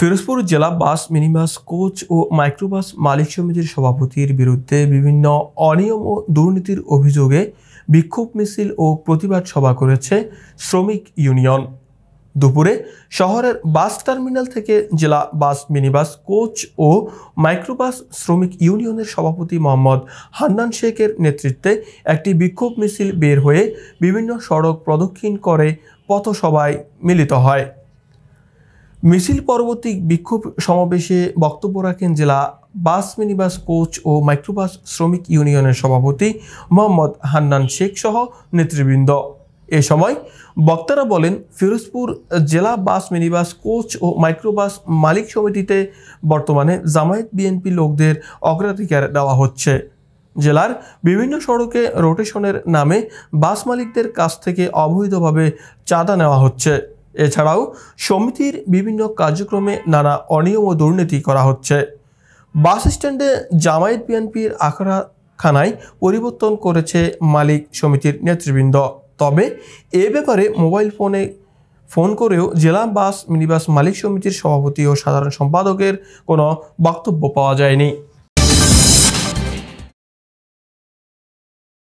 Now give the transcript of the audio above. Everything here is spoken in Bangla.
ফিরোজপুর জেলা বাস মিনিবাস কোচ ও মাইক্রোবাস মালিক সমিতির সভাপতির বিরুদ্ধে বিভিন্ন অনিয়ম ও দুর্নীতির অভিযোগে বিক্ষোভ মিছিল ও প্রতিবাদ সভা করেছে শ্রমিক ইউনিয়ন দুপুরে শহরের বাস টার্মিনাল থেকে জেলা বাস মিনিবাস কোচ ও মাইক্রোবাস শ্রমিক ইউনিয়নের সভাপতি মোহাম্মদ হান্নান শেখের নেতৃত্বে একটি বিক্ষোভ মিছিল বের হয়ে বিভিন্ন সড়ক প্রদক্ষিণ করে পথসভায় মিলিত হয় মিছিল পরবর্তী বিক্ষোভ সমাবেশে বক্তব্য রাখেন জেলা বাস মিনিবাস কোচ ও মাইক্রোবাস শ্রমিক ইউনিয়নের সভাপতি মোহাম্মদ হান্নান শেখ সহ নেতৃবৃন্দ এ সময় বক্তারা বলেন ফিরোজপুর জেলা বাস মিনিবাস কোচ ও মাইক্রোবাস মালিক সমিতিতে বর্তমানে জামায়াত বিএনপি লোকদের অগ্রাধিকার দেওয়া হচ্ছে জেলার বিভিন্ন সড়কে রোটেশনের নামে বাস মালিকদের কাছ থেকে অবৈধভাবে চাঁদা নেওয়া হচ্ছে এছাড়াও সমিতির বিভিন্ন কার্যক্রমে নানা অনিয়ম ও দুর্নীতি করা হচ্ছে বাস স্ট্যান্ডে জামায়াত বিএনপির আখড়াখানায় পরিবর্তন করেছে মালিক সমিতির নেতৃবৃন্দ তবে এ ব্যাপারে মোবাইল ফোনে ফোন করেও জেলা বাস মিনিবাস মালিক সমিতির সভাপতি ও সাধারণ সম্পাদকের কোনো বক্তব্য পাওয়া যায়নি